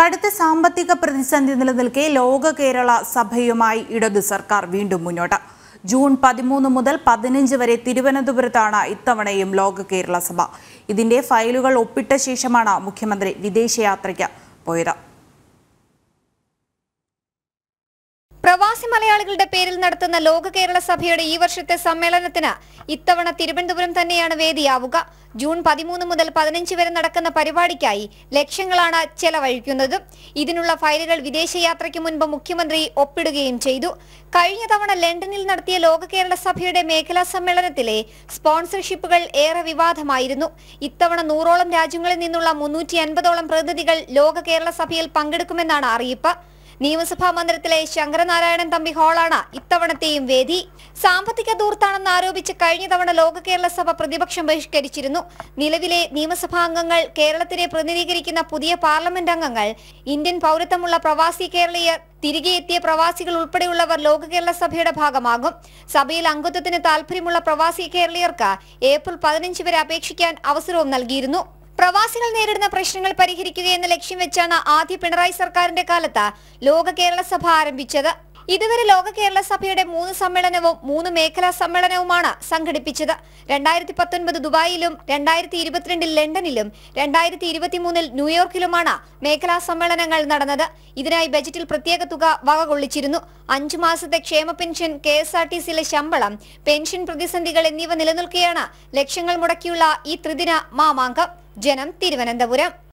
കടുത്ത സാമ്പത്തിക പ്രതിസന്ധി നിലനിൽക്കെ ലോക കേരള സഭയുമായി ഇടതു സർക്കാർ വീണ്ടും മുന്നോട്ട് ജൂൺ പതിമൂന്ന് മുതൽ പതിനഞ്ച് വരെ തിരുവനന്തപുരത്താണ് ഇത്തവണയും ലോക കേരള സഭ ഇതിന്റെ ഫയലുകൾ ഒപ്പിട്ട ശേഷമാണ് മുഖ്യമന്ത്രി വിദേശയാത്രയ്ക്ക് പോയത് പ്രവാസി മലയാളികളുടെ പേരിൽ നടത്തുന്ന ലോക കേരള സഭയുടെ ഈ വർഷത്തെ സമ്മേളനത്തിന് ഇത്തവണ തിരുവനന്തപുരം തന്നെയാണ് വേദിയാവുക ജൂൺ പതിമൂന്ന് മുതൽ പതിനഞ്ച് വരെ നടക്കുന്ന പരിപാടിക്കായി ലക്ഷങ്ങളാണ് ചെലവഴിക്കുന്നത് ഇതിനുള്ള ഫയലുകൾ വിദേശയാത്രയ്ക്ക് മുൻപ് മുഖ്യമന്ത്രി ഒപ്പിടുകയും ചെയ്തു കഴിഞ്ഞ തവണ ലണ്ടനിൽ നടത്തിയ ലോക കേരള സഭയുടെ മേഖലാ സമ്മേളനത്തിലെ സ്പോൺസർഷിപ്പുകൾ ഏറെ വിവാദമായിരുന്നു ഇത്തവണ നൂറോളം രാജ്യങ്ങളിൽ നിന്നുള്ള മുന്നൂറ്റി അൻപതോളം പ്രതിനിധികൾ ലോക കേരള സഭയിൽ പങ്കെടുക്കുമെന്നാണ് അറിയിപ്പ് നിയമസഭാ മന്ദിരത്തിലെ ശങ്കരനാരായണൻ തമ്പി ഹാളാണ് ഇത്തവണത്തെയും വേദി സാമ്പത്തിക ദൂർത്താണെന്ന് ആരോപിച്ച് കഴിഞ്ഞ തവണ ലോക കേരള സഭ പ്രതിപക്ഷം ബഹിഷ്കരിച്ചിരുന്നു നിലവിലെ നിയമസഭാ അംഗങ്ങൾ കേരളത്തിനെ പ്രതിനിധീകരിക്കുന്ന പുതിയ പാർലമെന്റ് അംഗങ്ങൾ ഇന്ത്യൻ പൗരത്വമുള്ള പ്രവാസി കേരളീയർ തിരികെ എത്തിയ പ്രവാസികൾ ഉൾപ്പെടെയുള്ളവർ ലോക കേരള സഭയുടെ ഭാഗമാകും സഭയിൽ അംഗത്വത്തിന് താൽപര്യമുള്ള പ്രവാസി കേരളീയർക്ക് ഏപ്രിൽ പതിനഞ്ച് വരെ അപേക്ഷിക്കാൻ അവസരവും നൽകിയിരുന്നു പ്രവാസികൾ നേരിടുന്ന പ്രശ്നങ്ങൾ പരിഹരിക്കുക എന്ന ലക്ഷ്യം വെച്ചാണ് ആദ്യ പിണറായി സർക്കാരിന്റെ കാലത്ത് ലോക കേരള സഭ ആരംഭിച്ചത് ഇതുവരെ ലോക കേരള സഭയുടെ മൂന്ന് സമ്മേളനവും മൂന്ന് മേഖലാ സമ്മേളനവുമാണ് സംഘടിപ്പിച്ചത് രണ്ടായിരത്തി പത്തൊൻപത് ദുബായിലും രണ്ടായിരത്തി ഇരുപത്തിരണ്ടിൽ ലണ്ടനിലും രണ്ടായിരത്തി ഇരുപത്തിമൂന്നിൽ ന്യൂയോർക്കിലുമാണ് മേഖലാ സമ്മേളനങ്ങൾ നടന്നത് ഇതിനായി ബജറ്റിൽ പ്രത്യേക തുക വകകൊള്ളിച്ചിരുന്നു അഞ്ചു മാസത്തെ ക്ഷേമ pension K S R T സിയിലെ ശമ്പളം പെൻഷൻ പ്രതിസന്ധികൾ എന്നിവ നിലനിൽക്കുകയാണ് ലക്ഷങ്ങൾ മുടക്കിയുള്ള ഈ ത്രിദിന മാമാങ്കം ജനം തിരുവനന്തപുരം